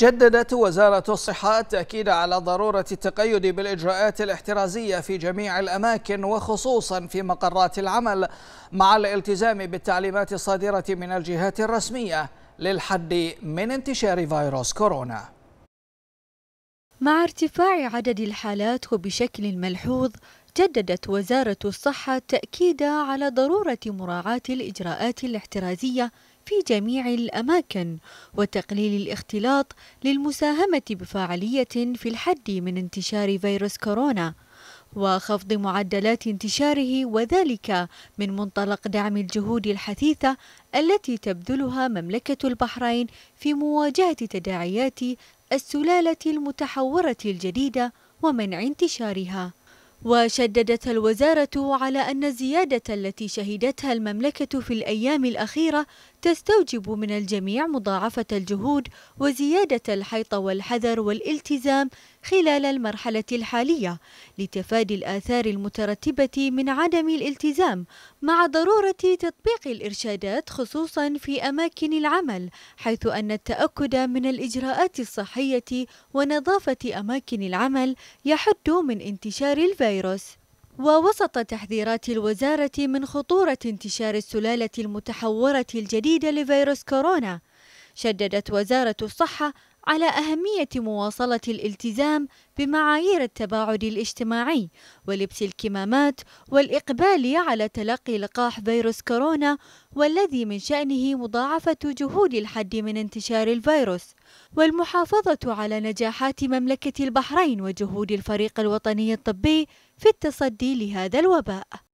جددت وزارة الصحة التأكيد على ضرورة التقيد بالإجراءات الاحترازية في جميع الأماكن وخصوصا في مقرات العمل مع الالتزام بالتعليمات الصادرة من الجهات الرسمية للحد من انتشار فيروس كورونا مع ارتفاع عدد الحالات وبشكل ملحوظ جددت وزارة الصحة التأكيد على ضرورة مراعاة الإجراءات الاحترازية في جميع الأماكن وتقليل الاختلاط للمساهمة بفاعلية في الحد من انتشار فيروس كورونا وخفض معدلات انتشاره وذلك من منطلق دعم الجهود الحثيثة التي تبذلها مملكة البحرين في مواجهة تداعيات السلالة المتحورة الجديدة ومنع انتشارها وشددت الوزارة على أن الزيادة التي شهدتها المملكة في الأيام الأخيرة تستوجب من الجميع مضاعفة الجهود وزيادة الحيط والحذر والالتزام خلال المرحلة الحالية لتفادي الآثار المترتبة من عدم الالتزام مع ضرورة تطبيق الإرشادات خصوصا في أماكن العمل حيث أن التأكد من الإجراءات الصحية ونظافة أماكن العمل يحد من انتشار الفيروس الفيروس ووسط تحذيرات الوزارة من خطورة انتشار السلالة المتحورة الجديدة لفيروس كورونا شددت وزارة الصحة على أهمية مواصلة الالتزام بمعايير التباعد الاجتماعي ولبس الكمامات والإقبال على تلقي لقاح فيروس كورونا والذي من شأنه مضاعفة جهود الحد من انتشار الفيروس والمحافظة على نجاحات مملكة البحرين وجهود الفريق الوطني الطبي في التصدي لهذا الوباء